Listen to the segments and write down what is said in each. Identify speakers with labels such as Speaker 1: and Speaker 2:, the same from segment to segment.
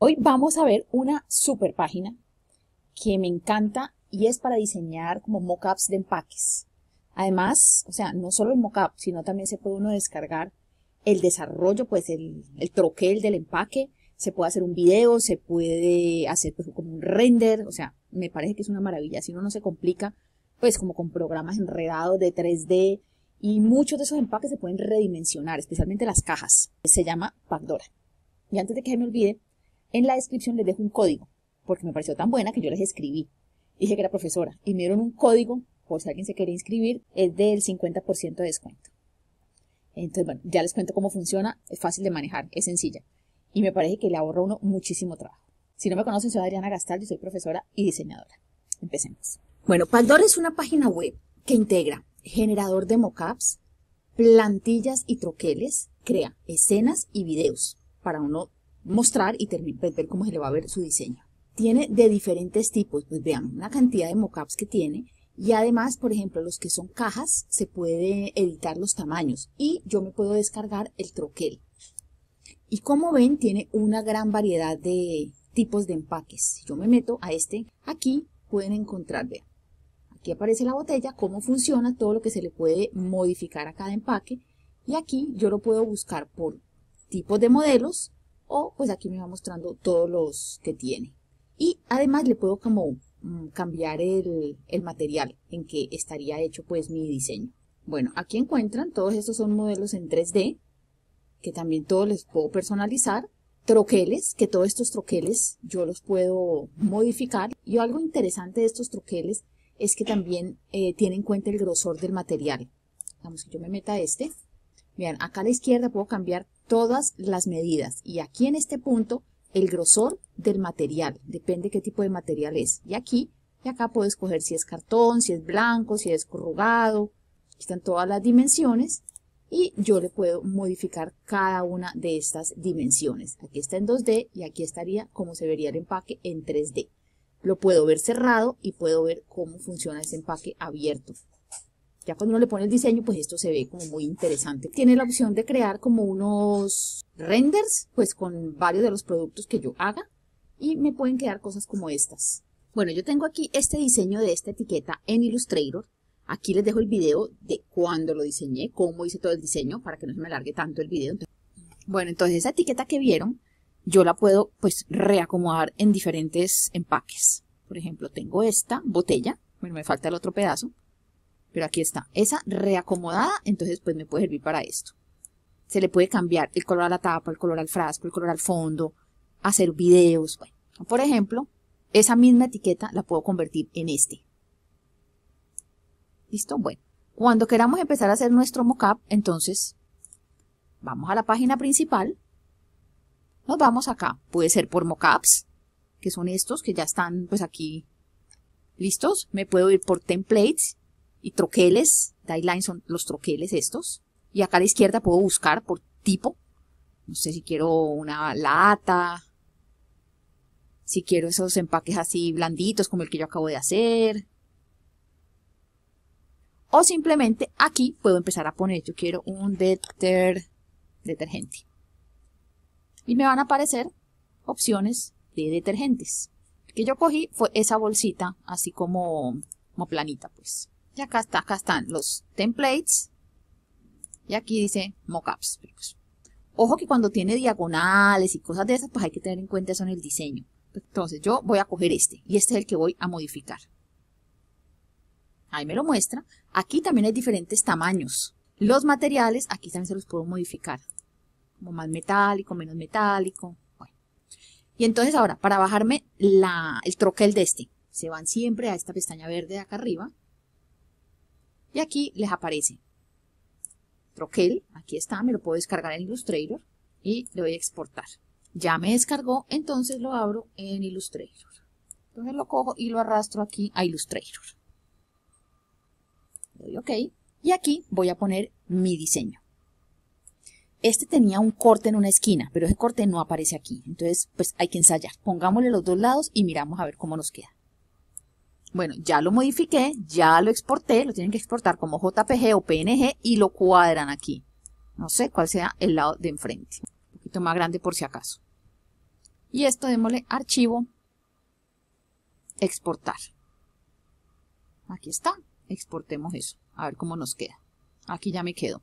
Speaker 1: Hoy vamos a ver una super página que me encanta y es para diseñar como mockups de empaques. Además, o sea, no solo el mockup, sino también se puede uno descargar el desarrollo, pues el, troquel del empaque, se puede hacer un video, se puede hacer pues, como un render, o sea, me parece que es una maravilla, si uno no se complica, pues como con programas enredados de 3D y muchos de esos empaques se pueden redimensionar, especialmente las cajas. Se llama Pandora. Y antes de que se me olvide, en la descripción les dejo un código, porque me pareció tan buena que yo les escribí. Dije que era profesora y me dieron un código, por si alguien se quiere inscribir, es del 50% de descuento. Entonces, bueno, ya les cuento cómo funciona, es fácil de manejar, es sencilla. Y me parece que le ahorra uno muchísimo trabajo. Si no me conocen, soy Adriana Gastal, yo soy profesora y diseñadora. Empecemos. Bueno, Pandora es una página web que integra generador de mockups, plantillas y troqueles, crea escenas y videos para uno mostrar y ver cómo se le va a ver su diseño. Tiene de diferentes tipos, pues vean, una cantidad de mockups que tiene y además, por ejemplo, los que son cajas, se puede editar los tamaños y yo me puedo descargar el troquel. Y como ven, tiene una gran variedad de tipos de empaques. Si yo me meto a este, aquí pueden encontrar, vean, aquí aparece la botella, cómo funciona, todo lo que se le puede modificar a cada empaque. Y aquí yo lo puedo buscar por tipos de modelos, o pues aquí me va mostrando todos los que tiene. Y además le puedo como mm, cambiar el, material en que estaría hecho pues mi diseño. Bueno, aquí encuentran, todos estos son modelos en 3D, que también todos les puedo personalizar. Troqueles, que todos estos troqueles yo los puedo modificar. Y algo interesante de estos troqueles es que también eh, tiene en cuenta el grosor del material. vamos que yo me meta este. Vean, acá a la izquierda puedo cambiar todas las medidas. Y aquí en este punto, el grosor del material, depende qué tipo de material es. Y aquí, y acá puedo escoger si es cartón, si es blanco, si es corrugado. están todas las dimensiones y yo le puedo modificar cada una de estas dimensiones. Aquí está en 2D y aquí estaría como se vería el empaque en 3D. Lo puedo ver cerrado y puedo ver cómo funciona ese empaque abierto. Ya cuando uno le pone el diseño, pues esto se ve como muy interesante. Tiene la opción de crear como unos renders, pues con varios de los productos que yo haga. Y me pueden quedar cosas como estas. Bueno, yo tengo aquí este diseño de esta etiqueta en Illustrator. Aquí les dejo el video de cuando lo diseñé, cómo hice todo el diseño, para que no se me largue tanto el video. Bueno, entonces esa etiqueta que vieron, yo la puedo pues reacomodar en diferentes empaques. Por ejemplo, tengo esta botella, bueno, me falta el otro pedazo. Pero aquí está, esa reacomodada, entonces pues me puede servir para esto. Se le puede cambiar el color a la tapa, el color al frasco, el color al fondo, hacer videos. por ejemplo, esa misma etiqueta la puedo convertir en este. ¿Listo? Bueno, cuando queramos empezar a hacer nuestro mockup, entonces vamos a la página principal. Nos vamos acá. Puede ser por mockups, que son estos que ya están pues aquí listos. Me puedo ir por templates y troqueles, timeline son los troqueles estos, y acá a la izquierda puedo buscar por tipo, no sé si quiero una lata, si quiero esos empaques así blanditos como el que yo acabo de hacer, o simplemente aquí puedo empezar a poner, yo quiero un detergente. Y me van a aparecer opciones de detergentes. Que yo cogí fue esa bolsita, así como, como planita, pues acá, acá están los templates. Y aquí dice mockups. Ojo que cuando tiene diagonales y cosas de esas, pues hay que tener en cuenta eso en el diseño. Entonces yo voy a coger este y este es el que voy a modificar. Ahí me lo muestra. Aquí también hay diferentes tamaños. Los materiales, aquí también se los puedo modificar. Como más metálico, menos metálico. Y entonces ahora, para bajarme el troquel de este, se van siempre a esta pestaña verde de acá arriba. Y aquí les aparece troquel, aquí está, me lo puedo descargar en Illustrator y le voy a exportar. Ya me descargó, entonces lo abro en Illustrator. Entonces lo cojo y lo arrastro aquí a Illustrator. doy OK y aquí voy a poner mi diseño. Este tenía un corte en una esquina, pero ese corte no aparece aquí. Entonces, pues hay que ensayar. Pongámosle los dos lados y miramos a ver cómo nos queda. Bueno, ya lo modifiqué, ya lo exporté, lo tienen que exportar como JPG o PNG y lo cuadran aquí. No sé cuál sea el lado de enfrente. Un poquito más grande por si acaso. Y esto démosle archivo, exportar. Aquí está, exportemos eso, a ver cómo nos queda. Aquí ya me quedo.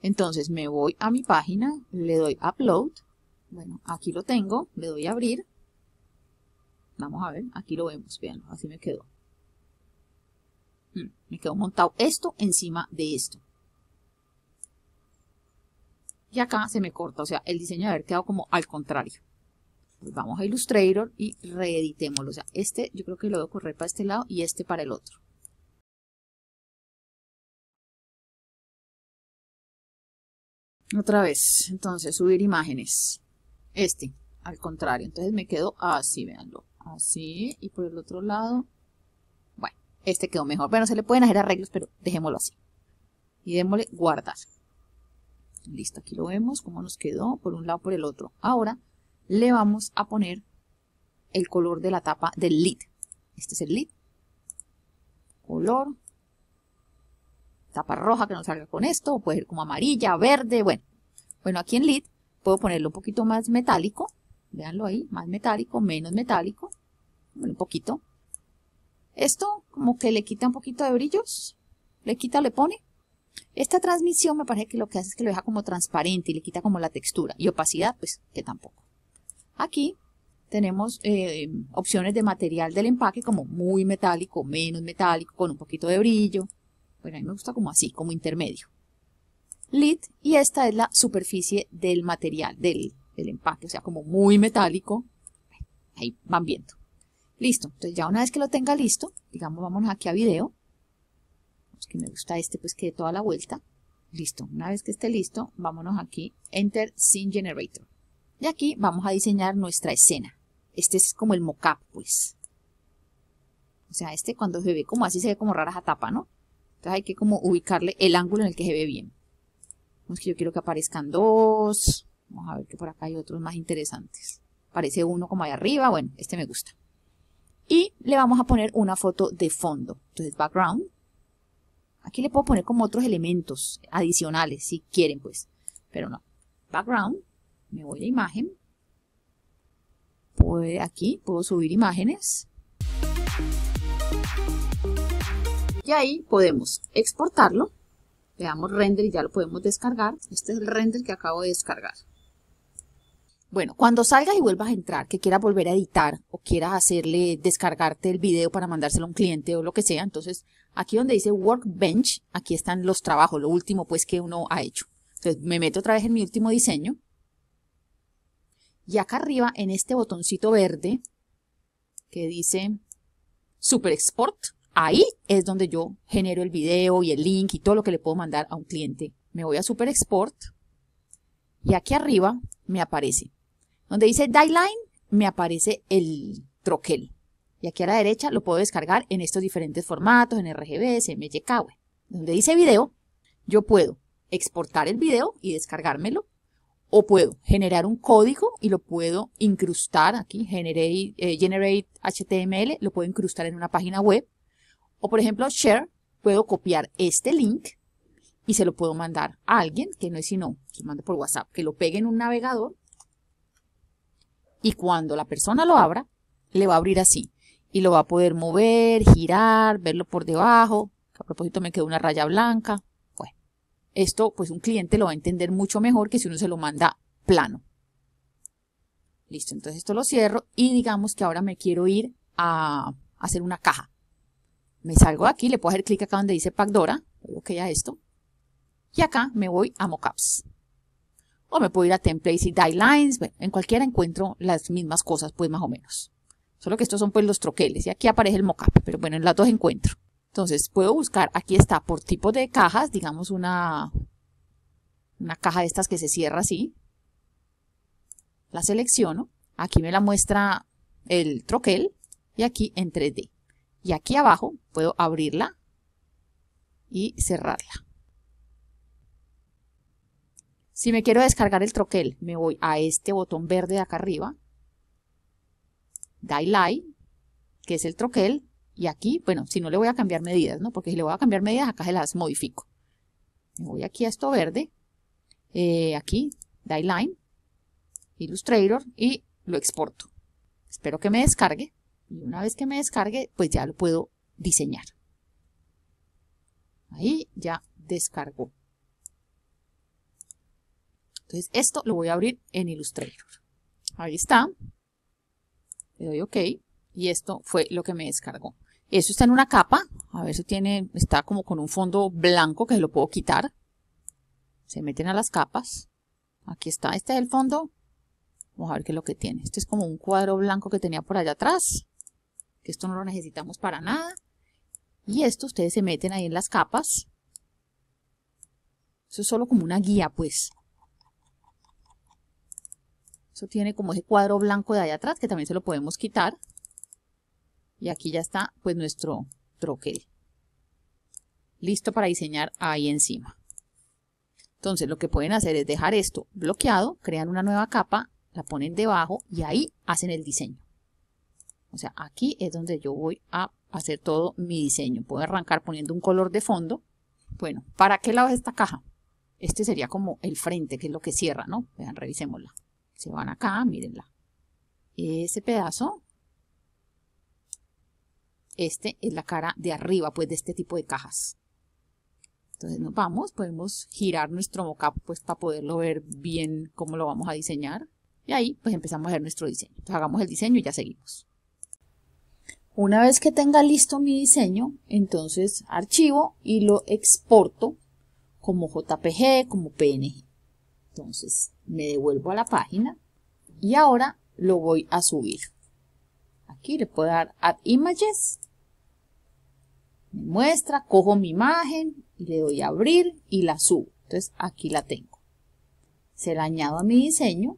Speaker 1: Entonces me voy a mi página, le doy upload. Bueno, aquí lo tengo, le doy a abrir. Vamos a ver, aquí lo vemos, vean, así me quedó. Mm, me quedó montado esto encima de esto. Y acá se me corta, o sea, el diseño de haber quedado como al contrario. Pues vamos a Illustrator y reeditémoslo. O sea, este yo creo que lo voy a correr para este lado y este para el otro. Otra vez, entonces subir imágenes. Este, al contrario. Entonces me quedo así, veanlo. Así. Y por el otro lado. Bueno, este quedó mejor. Bueno, se le pueden hacer arreglos, pero dejémoslo así. Y démosle guardar. Listo, aquí lo vemos, cómo nos quedó por un lado por el otro. Ahora le vamos a poner el color de la tapa del lid. Este es el lid. Color. Tapa roja que nos salga con esto, o puede ser como amarilla, verde, bueno. Bueno, aquí en lid puedo ponerlo un poquito más metálico Veanlo ahí, más metálico, menos metálico, un poquito. Esto como que le quita un poquito de brillos, le quita le pone. Esta transmisión me parece que lo que hace es que lo deja como transparente y le quita como la textura. Y opacidad, pues que tampoco. Aquí tenemos eh, opciones de material del empaque como muy metálico, menos metálico, con un poquito de brillo. Bueno, a mí me gusta como así, como intermedio. Lid y esta es la superficie del material, del el empaque, o sea, como muy metálico. Ahí van viendo. Listo, entonces ya una vez que lo tenga listo, digamos, vamos aquí a video. Pues que me gusta este, pues que de toda la vuelta. Listo, una vez que esté listo, vámonos aquí, Enter Scene Generator. Y aquí vamos a diseñar nuestra escena. Este es como el mockup, pues. O sea, este cuando se ve como así, se ve como rara esa tapa, ¿no? Entonces hay que como ubicarle el ángulo en el que se ve bien. Vamos que yo quiero que aparezcan dos. Vamos a ver que por acá hay otros más interesantes. Parece uno como ahí arriba. Bueno, este me gusta. Y le vamos a poner una foto de fondo. Entonces, background. Aquí le puedo poner como otros elementos adicionales, si quieren, pues. Pero no. Background. Me voy a imagen. aquí puedo subir imágenes. Y ahí podemos exportarlo. Le damos render y ya lo podemos descargar. Este es el render que acabo de descargar. Bueno, cuando salgas y vuelvas a entrar, que quieras volver a editar o quieras hacerle descargarte el video para mandárselo a un cliente o lo que sea, entonces aquí donde dice Workbench, aquí están los trabajos, lo último pues que uno ha hecho. Entonces me meto otra vez en mi último diseño y acá arriba en este botoncito verde que dice Super Export, ahí es donde yo genero el video y el link y todo lo que le puedo mandar a un cliente. Me voy a Super Export y aquí arriba me aparece donde dice Line, me aparece el troquel. Y aquí a la derecha lo puedo descargar en estos diferentes formatos, en RGB, CMYK, donde dice video, yo puedo exportar el video y descargármelo, o puedo generar un código y lo puedo incrustar aquí, eh, generate, generate HTML, lo puedo incrustar en una página web, o por ejemplo share, puedo copiar este link y se lo puedo mandar a alguien que no es sino, que mando por WhatsApp, que lo pegue en un navegador y cuando la persona lo abra, le va a abrir así. Y lo va a poder mover, girar, verlo por debajo. A propósito me quedó una raya blanca. Bueno, esto pues un cliente lo va a entender mucho mejor que si uno se lo manda plano. Listo, entonces esto lo cierro y digamos que ahora me quiero ir a hacer una caja. Me salgo aquí, le puedo hacer clic acá donde dice Pagdora, ok a esto, y acá me voy a Mockups o me puedo ir a templates y guidelines, bueno, en cualquiera encuentro las mismas cosas, pues más o menos. Solo que estos son pues los troqueles y aquí aparece el mockup, pero bueno, en las dos encuentro. Entonces puedo buscar, aquí está, por tipo de cajas, digamos una, una caja de estas que se cierra así. La selecciono, aquí me la muestra el troquel y aquí en 3D. Y aquí abajo puedo abrirla y cerrarla. Si me quiero descargar el troquel, me voy a este botón verde de acá arriba, line que es el troquel, y aquí, bueno, si no le voy a cambiar medidas, ¿no? Porque si le voy a cambiar medidas, acá se las modifico. Me voy aquí a esto verde, eh, aquí, Line, Illustrator, y lo exporto. Espero que me descargue, y una vez que me descargue, pues ya lo puedo diseñar. Ahí ya descargó. Entonces esto lo voy a abrir en Illustrator. Ahí está. Le doy OK. Y esto fue lo que me descargó. Eso está en una capa. A ver, si tiene, está como con un fondo blanco que lo puedo quitar. Se meten a las capas. Aquí está. Este es el fondo. Vamos a ver qué es lo que tiene. Este es como un cuadro blanco que tenía por allá atrás. Que esto no lo necesitamos para nada. Y esto ustedes se meten ahí en las capas. Eso es solo como una guía, pues. Eso tiene como ese cuadro blanco de allá atrás que también se lo podemos quitar. Y aquí ya está pues nuestro troquel. Listo para diseñar ahí encima. Entonces lo que pueden hacer es dejar esto bloqueado, crean una nueva capa, la ponen debajo y ahí hacen el diseño. O sea, aquí es donde yo voy a hacer todo mi diseño. Puedo arrancar poniendo un color de fondo. Bueno, ¿para qué lado es esta caja? Este sería como el frente, que es lo que cierra, ¿no? Vean, revisémosla. Se van acá, mírenla. Ese pedazo. Este es la cara de arriba, pues, de este tipo de cajas. Entonces nos vamos, podemos girar nuestro mockup pues para poderlo ver bien cómo lo vamos a diseñar. Y ahí pues empezamos a ver nuestro diseño. Entonces hagamos el diseño y ya seguimos. Una vez que tenga listo mi diseño, entonces archivo y lo exporto como JPG, como PNG. Entonces me devuelvo a la página y ahora lo voy a subir. Aquí le puedo dar Add Images. Me muestra, cojo mi imagen, y le doy a abrir y la subo. Entonces aquí la tengo. Se la añado a mi diseño.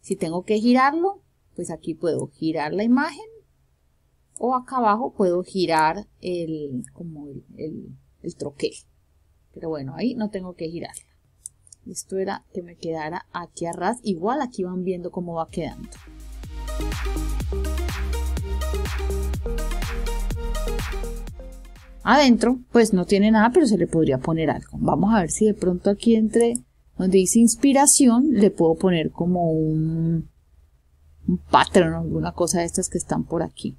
Speaker 1: Si tengo que girarlo, pues aquí puedo girar la imagen o acá abajo puedo girar el, como el, el, troquel. Pero bueno, ahí no tengo que girar esto era que me quedara aquí a ras. Igual aquí van viendo cómo va quedando. Adentro, pues no tiene nada, pero se le podría poner algo. Vamos a ver si de pronto aquí entre donde dice inspiración, le puedo poner como un, un patrón, alguna cosa de estas que están por aquí.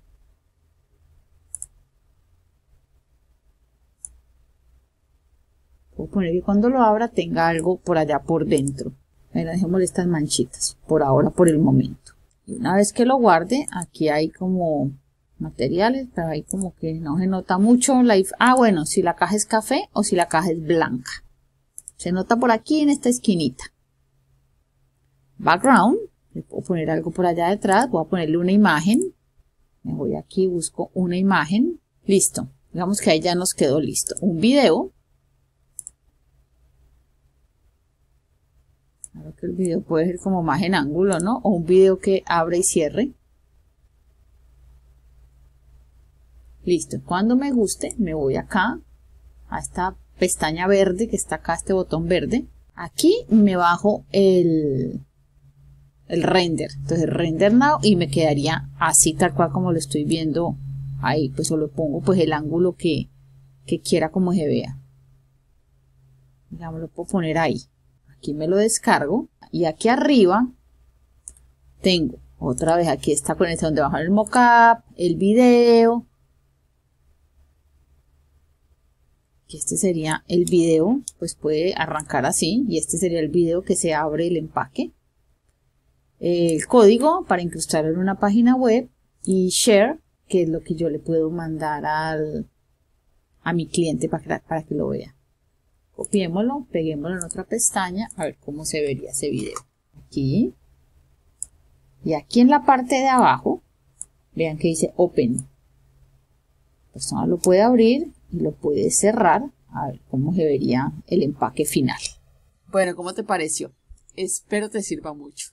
Speaker 1: Voy a poner que cuando lo abra tenga algo por allá por dentro. dejémosle estas manchitas por ahora, por el momento. Y una vez que lo guarde, aquí hay como materiales, pero ahí como que no se nota mucho. ah, bueno, si la caja es café o si la caja es blanca. Se nota por aquí en esta esquinita. Background, le puedo poner algo por allá detrás, voy a ponerle una imagen. Me voy aquí, busco una imagen. Listo. Digamos que ahí ya nos quedó listo. Un video que el video puede ser como más en ángulo, ¿no? O un video que abre y cierre. Listo. Cuando me guste, me voy acá a esta pestaña verde que está acá, este botón verde. Aquí me bajo el, el render. Entonces render now y me quedaría así tal cual como lo estoy viendo ahí. Pues solo pongo pues el ángulo que, que quiera como se vea. Digamos, lo puedo poner ahí. Aquí me lo descargo. Y aquí arriba tengo otra vez aquí está conexión donde bajar el mockup, el video. Que este sería el video, pues puede arrancar así. Y este sería el video que se abre el empaque. El código para incrustar en una página web. Y share, que es lo que yo le puedo mandar al, a mi cliente para para que lo vea copiémoslo, peguémoslo en otra pestaña, a ver cómo se vería ese video. Aquí. Y aquí en la parte de abajo, vean que dice Open. La persona lo puede abrir y lo puede cerrar, a ver cómo se vería el empaque final. Bueno, ¿cómo te pareció? Espero te sirva mucho.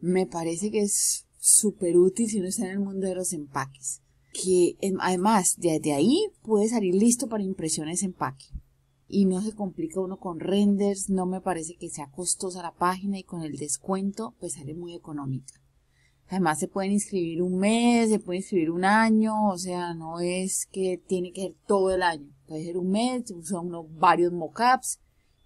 Speaker 1: Me parece que es súper útil si uno está en el mundo de los empaques. Que em, además, desde ahí puede salir listo para impresiones empaque y no se complica uno con renders, no me parece que sea costosa la página y con el descuento pues sale muy económica. Además se pueden inscribir un mes, se puede inscribir un año, o sea, no es que tiene que ser todo el año, puede ser un mes, usa unos varios mockups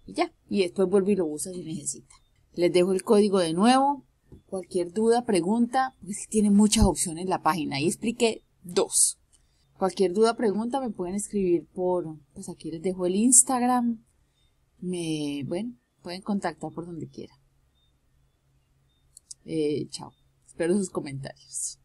Speaker 1: y ya, y después vuelve y lo usa si necesita. Les dejo el código de nuevo, cualquier duda, pregunta, porque tiene muchas opciones la página, y expliqué dos. Cualquier duda, pregunta, me pueden escribir por, pues aquí les dejo el Instagram. Me, bueno, pueden contactar por donde quiera. Eh, chao. Espero sus comentarios.